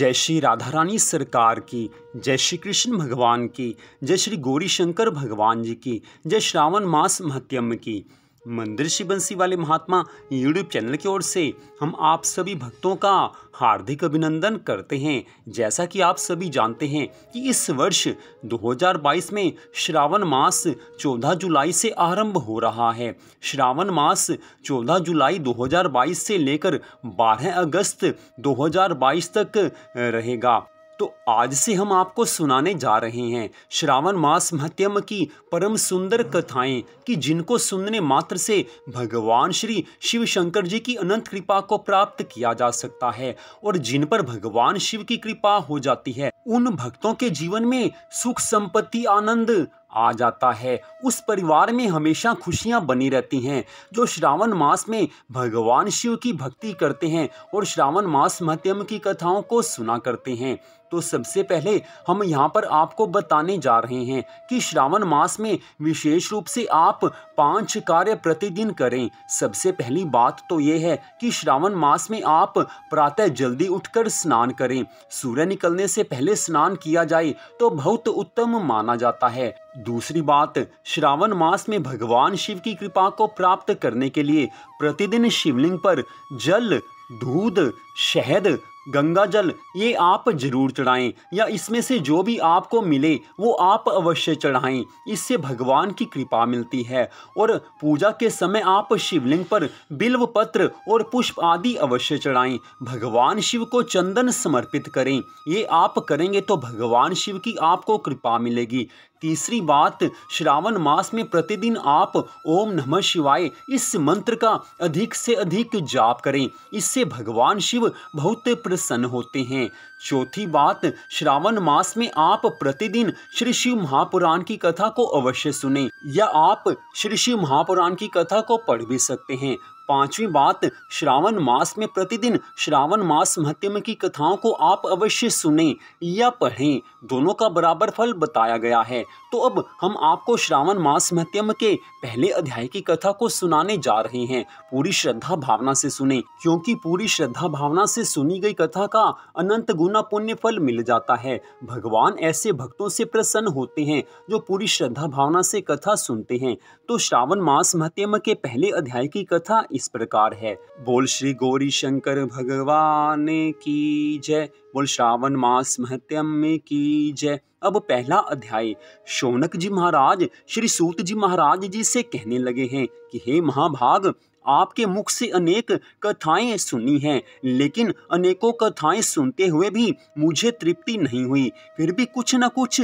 जय श्री राधा रानी सरकार की जय श्री कृष्ण भगवान की जय श्री गौरी शंकर भगवान जी की जय श्रावण मास महत्यम की मंदिर श्री बंसी वाले महात्मा यूट्यूब चैनल की ओर से हम आप सभी भक्तों का हार्दिक अभिनंदन करते हैं जैसा कि आप सभी जानते हैं कि इस वर्ष 2022 में श्रावण मास 14 जुलाई से आरंभ हो रहा है श्रावण मास 14 जुलाई 2022 से लेकर 12 अगस्त 2022 तक रहेगा तो आज से हम आपको सुनाने जा रहे हैं श्रावण मास महत्यम की परम सुंदर कथाएं कि जिनको सुनने मात्र से भगवान श्री शिव शंकर जी की अनंत कृपा को प्राप्त किया जा सकता है और जिन पर भगवान शिव की कृपा हो जाती है उन भक्तों के जीवन में सुख संपत्ति आनंद आ जाता है उस परिवार में हमेशा खुशियां बनी रहती हैं जो श्रावण मास में भगवान शिव की भक्ति करते हैं और श्रावण मास महत्यम की कथाओं को सुना करते हैं तो सबसे पहले हम यहाँ पर आपको बताने जा रहे हैं कि श्रावण मास में विशेष रूप से आप पांच कार्य प्रतिदिन करें सबसे पहली बात तो ये है कि श्रावण मास में आप प्रातः जल्दी उठकर स्नान करें सूर्य निकलने से पहले स्नान किया जाए तो बहुत उत्तम माना जाता है दूसरी बात श्रावण मास में भगवान शिव की कृपा को प्राप्त करने के लिए प्रतिदिन शिवलिंग पर जल दूध शहद गंगा जल ये आप जरूर चढ़ाएं या इसमें से जो भी आपको मिले वो आप अवश्य चढ़ाएं इससे भगवान की कृपा मिलती है और पूजा के समय आप शिवलिंग पर बिल्व पत्र और पुष्प आदि अवश्य चढ़ाएं भगवान शिव को चंदन समर्पित करें ये आप करेंगे तो भगवान शिव की आपको कृपा मिलेगी तीसरी बात श्रावण मास में प्रतिदिन आप ओम नमः शिवाय इस मंत्र का अधिक से अधिक जाप करें इससे भगवान शिव बहुत प्रसन्न होते हैं चौथी बात श्रावण मास में आप प्रतिदिन श्री शिव महापुराण की कथा को अवश्य सुने या आप श्री शिव महापुराण की कथा को पढ़ भी सकते हैं पांचवी बात श्रावण मास में प्रतिदिन श्रावण मास महत्यम की कथाओं को आप अवश्य सुने या पढ़ें दोनों का बराबर फल बताया गया है तो अब हम आपको श्रावण मास महत्यम के पहले अध्याय की कथा को सुनाने जा रहे हैं पूरी श्रद्धा भावना से सुने क्योंकि पूरी श्रद्धा भावना से सुनी गई कथा का अनंत गुना पुण्य फल मिल जाता है भगवान ऐसे भक्तों से प्रसन्न होते हैं जो पूरी श्रद्धा भावना से कथा सुनते हैं तो श्रावण मास महत्यम के पहले अध्याय की कथा इस प्रकार है बोल श्री गौरी शंकर भगवान की जय बोल श्रावण मास महत्यम की जय अब पहला अध्याय शौनक जी महाराज श्री सूत जी महाराज जी से कहने लगे हैं कि हे महाभाग आपके मुख से अनेक कथाएं सुनी हैं लेकिन अनेकों कथाएं सुनते हुए भी मुझे तृप्ति नहीं हुई फिर भी कुछ न कुछ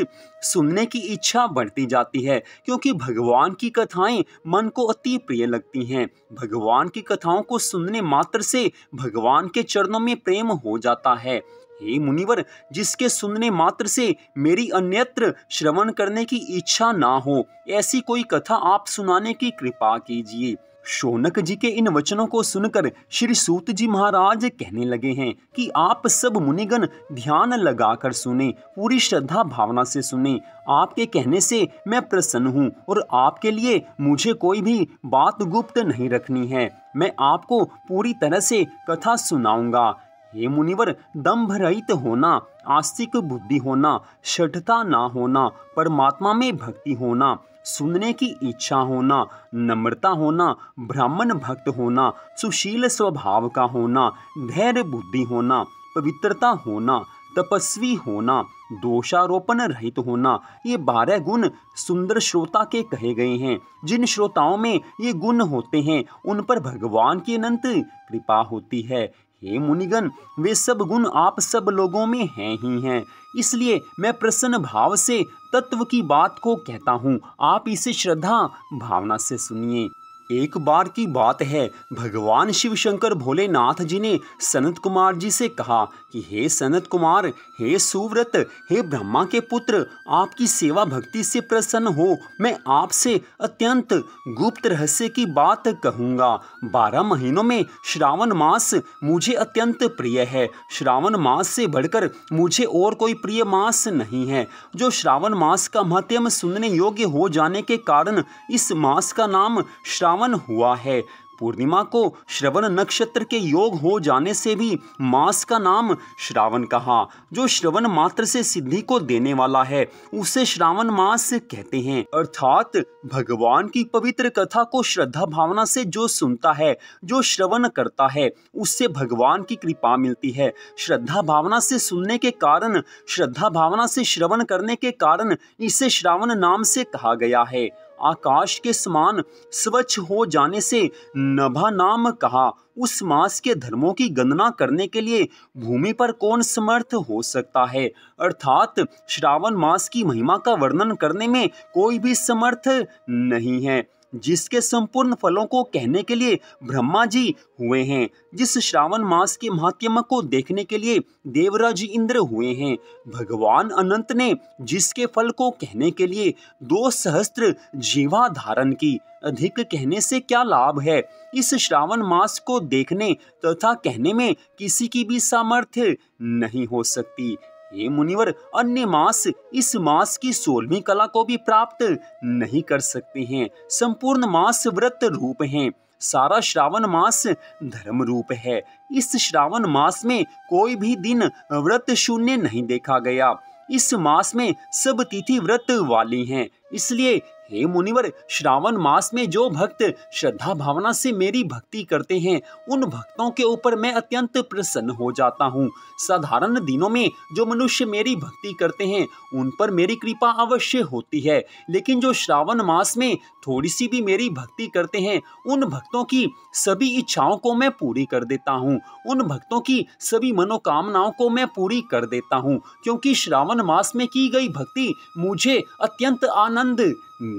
सुनने की इच्छा बढ़ती जाती है क्योंकि भगवान की कथाएं मन को अति प्रिय लगती हैं भगवान की कथाओं को सुनने मात्र से भगवान के चरणों में प्रेम हो जाता है हे मुनिवर जिसके सुनने मात्र से मेरी अन्यत्र श्रवण करने की इच्छा ना हो ऐसी कोई कथा आप सुनाने की कृपा कीजिए शौनक जी के इन वचनों को सुनकर श्री सूत जी महाराज कहने लगे हैं कि आप सब मुनिगण ध्यान लगाकर सुने पूरी श्रद्धा भावना से सुने आपके कहने से मैं प्रसन्न हूँ और आपके लिए मुझे कोई भी बात गुप्त नहीं रखनी है मैं आपको पूरी तरह से कथा सुनाऊंगा हे मुनिवर दम्भ रहित होना आस्तिक बुद्धि होना शठता ना होना परमात्मा में भक्ति होना सुनने की इच्छा होना नम्रता होना ब्राह्मण भक्त होना सुशील स्वभाव का होना धैर्य बुद्धि होना पवित्रता होना तपस्वी होना दोषारोपण रहित होना ये बारह गुण सुंदर श्रोता के कहे गए हैं जिन श्रोताओं में ये गुण होते हैं उन पर भगवान की अनंत कृपा होती है हे मुनिगन वे सब गुण आप सब लोगों में हैं ही हैं इसलिए मैं प्रसन्न भाव से तत्व की बात को कहता हूँ आप इसे श्रद्धा भावना से सुनिए एक बार की बात है भगवान शिव शंकर भोलेनाथ जी ने सनत कुमार जी से कहा कि हे सनत कुमार हे सुव्रत हे ब्रह्मा के पुत्र आपकी सेवा भक्ति से प्रसन्न हो मैं आपसे अत्यंत गुप्त रहस्य की बात कहूँगा बारह महीनों में श्रावण मास मुझे अत्यंत प्रिय है श्रावण मास से बढ़कर मुझे और कोई प्रिय मास नहीं है जो श्रावण मास का महत्म सुनने योग्य हो जाने के कारण इस मास का नाम श्रावण पावन हुआ है पूर्णिमा को श्रवण नक्षत्र के योग हो जाने से भी मास का नाम श्रावण कहा जो श्रवण मात्र से सिद्धि को देने वाला है उसे श्रावण मास कहते हैं अर्थात भगवान की पवित्र कथा को श्रद्धा भावना से जो सुनता है जो श्रवण करता है उससे भगवान की कृपा मिलती है श्रद्धा भावना से सुनने के कारण श्रद्धा भावना से श्रवण करने के कारण इसे श्रावण नाम से कहा गया है आकाश के समान स्वच्छ हो जाने से नभा नाम कहा उस मास के धर्मों की गणना करने के लिए भूमि पर कौन समर्थ हो सकता है अर्थात श्रावण मास की महिमा का वर्णन करने में कोई भी समर्थ नहीं है जिसके संपूर्ण फलों को कहने के लिए ब्रह्मा जी हुए हैं जिस श्रावण मास के महात्म को देखने के लिए देवराज इंद्र हुए हैं भगवान अनंत ने जिसके फल को कहने के लिए दो सहस्त्र जीवा धारण की अधिक कहने से क्या लाभ है इस श्रावण मास को देखने तथा कहने में किसी की भी सामर्थ्य नहीं हो सकती हे मुनिवर अन्य मास इस मास की सोलहवीं कला को भी प्राप्त नहीं कर सकते हैं संपूर्ण मास व्रत रूप हैं सारा श्रावण मास धर्म रूप है इस श्रावण मास में कोई भी दिन व्रत शून्य नहीं देखा गया इस मास में सब तिथि व्रत वाली हैं इसलिए हे मुनिवर श्रावण मास में जो भक्त श्रद्धा भावना से मेरी भक्ति करते हैं उन भक्तों के ऊपर मैं अत्यंत प्रसन्न हो जाता हूँ साधारण दिनों में जो मनुष्य मेरी भक्ति करते हैं उन पर मेरी कृपा अवश्य होती है लेकिन जो श्रावण मास में थोड़ी सी भी मेरी भक्ति करते हैं उन भक्तों की सभी इच्छाओं को मैं पूरी कर देता हूँ उन भक्तों की सभी मनोकामनाओं को मैं पूरी कर देता हूँ क्योंकि श्रावण मास में की गई भक्ति मुझे अत्यंत आनंद आनंद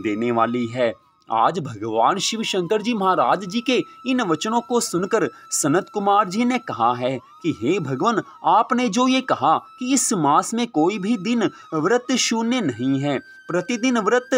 देने वाली है आज भगवान शिव शंकर जी महाराज जी के इन वचनों को सुनकर सनत कुमार जी ने कहा है कि हे भगवान आपने जो ये कहा कि इस मास में कोई भी दिन व्रत शून्य नहीं है प्रतिदिन व्रत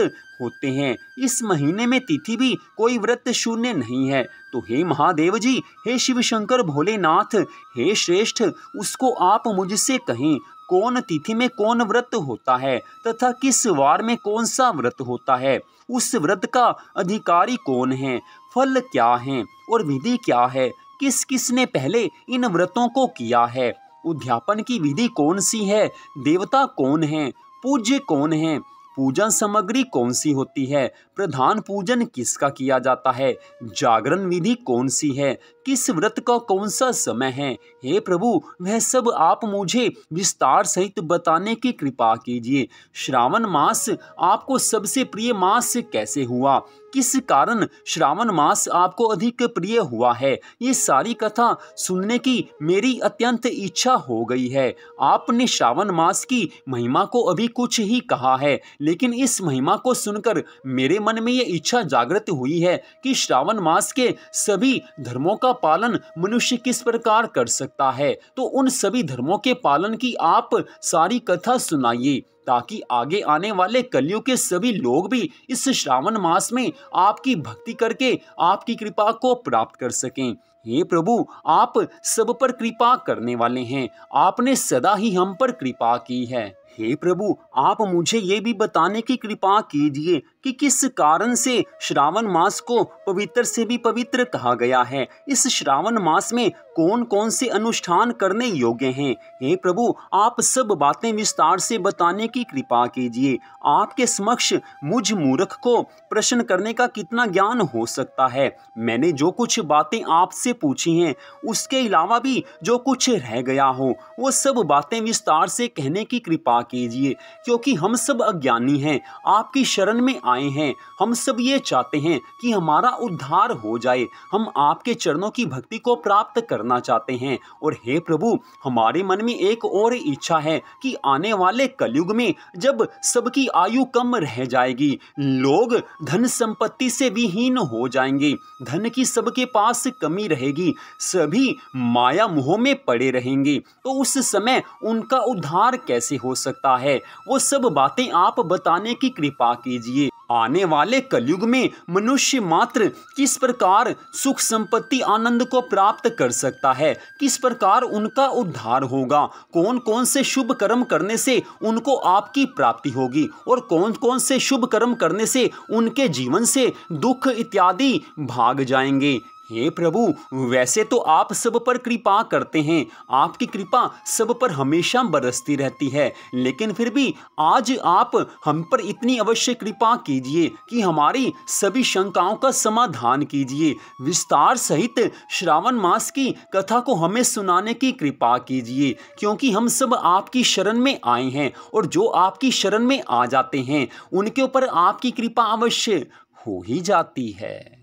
होते हैं इस महीने में तिथि भी कोई व्रत शून्य नहीं है तो हे महादेव जी हे शिव शंकर भोलेनाथ हे श्रेष्ठ उसको आप मुझसे कहें कौन तिथि में कौन व्रत होता है तथा किस वार में कौन सा व्रत होता है उस व्रत का अधिकारी कौन है फल क्या है और विधि क्या है किस किस ने पहले इन व्रतों को किया है उद्यापन की विधि कौन सी है देवता कौन है पूज्य कौन है पूजन सामग्री कौन सी होती है प्रधान पूजन किसका किया जाता है जागरण विधि कौन सी है किस व्रत का कौन सा समय है हे प्रभु वह सब आप मुझे विस्तार सहित बताने की कृपा कीजिए श्रावण मास आपको सबसे प्रिय मास कैसे हुआ किस कारण श्रावण मास आपको अधिक प्रिय हुआ है ये सारी कथा सुनने की मेरी अत्यंत इच्छा हो गई है आपने श्रावण मास की महिमा को अभी कुछ ही कहा है लेकिन इस महिमा को सुनकर मेरे मन में ये इच्छा जागृत हुई है कि श्रावण मास के सभी धर्मों का पालन मनुष्य किस प्रकार कर सकता है तो उन सभी धर्मों के पालन की आप सारी कथा सुनाइए ताकि आगे आने वाले कलियों के सभी लोग भी इस श्रावण मास में आपकी भक्ति करके आपकी कृपा को प्राप्त कर सकें हे प्रभु आप सब पर कृपा करने वाले हैं आपने सदा ही हम पर कृपा की है हे प्रभु आप मुझे ये भी बताने की कृपा कीजिए कि किस कारण से श्रावण मास को पवित्र से भी पवित्र कहा गया है इस श्रावण मास में कौन कौन से अनुष्ठान करने योग्य हैं हे प्रभु आप सब बातें विस्तार से बताने की कृपा कीजिए आपके समक्ष मुझ मूर्ख को प्रश्न करने का कितना ज्ञान हो सकता है मैंने जो कुछ बातें आपसे पूछी हैं उसके अलावा भी जो कुछ रह गया हो वो सब बातें विस्तार से कहने की कृपा कीजिए क्योंकि हम सब अज्ञानी हैं आपकी शरण में आए हैं हम सब ये चाहते हैं कि हमारा उद्धार हो जाए हम आपके चरणों की भक्ति को प्राप्त करना करना चाहते हैं और हे प्रभु हमारे मन में एक और इच्छा है कि आने वाले कलयुग में जब सबकी आयु कम रह जाएगी लोग धन संपत्ति से विहीन हो जाएंगे धन की सबके पास कमी रहेगी सभी माया मोह में पड़े रहेंगे तो उस समय उनका उद्धार कैसे हो सकता है वो सब बातें आप बताने की कृपा कीजिए आने वाले कलयुग में मनुष्य मात्र किस प्रकार सुख संपत्ति आनंद को प्राप्त कर सकता है किस प्रकार उनका उद्धार होगा कौन कौन से शुभ कर्म करने से उनको आपकी प्राप्ति होगी और कौन कौन से शुभ कर्म करने से उनके जीवन से दुख इत्यादि भाग जाएंगे हे प्रभु वैसे तो आप सब पर कृपा करते हैं आपकी कृपा सब पर हमेशा बरसती रहती है लेकिन फिर भी आज आप हम पर इतनी अवश्य कृपा कीजिए कि हमारी सभी शंकाओं का समाधान कीजिए विस्तार सहित श्रावण मास की कथा को हमें सुनाने की कृपा कीजिए क्योंकि हम सब आपकी शरण में आए हैं और जो आपकी शरण में आ जाते हैं उनके ऊपर आपकी कृपा अवश्य हो ही जाती है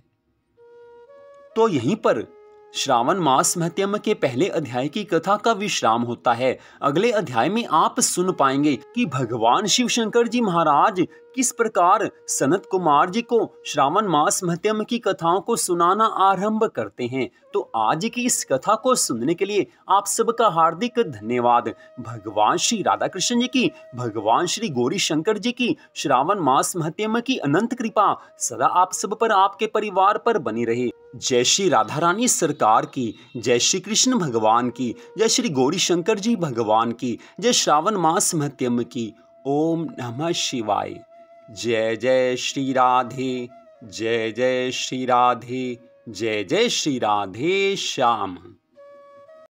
तो यहीं पर श्रावण मास महत्यम के पहले अध्याय की कथा का विश्राम होता है अगले अध्याय में आप सुन पाएंगे कि भगवान शिव शंकर जी महाराज किस प्रकार सनत कुमार जी को श्रावण मास महत्यम की कथाओं को सुनाना आरंभ करते हैं तो आज की इस कथा को सुनने के लिए आप सबका हार्दिक धन्यवाद भगवान श्री राधा कृष्ण जी की भगवान श्री गौरी शंकर जी की श्रावण मास महत्यम की अनंत कृपा सदा आप सब पर आपके परिवार पर बनी रहे जय श्री राधा रानी सरकार की जय श्री कृष्ण भगवान की जय श्री गौरी शंकर जी भगवान की जय श्रावण मास महत्यम की ओम नमः शिवाय जय जय श्री राधे जय जय श्री राधे जय जय श्री राधे श्याम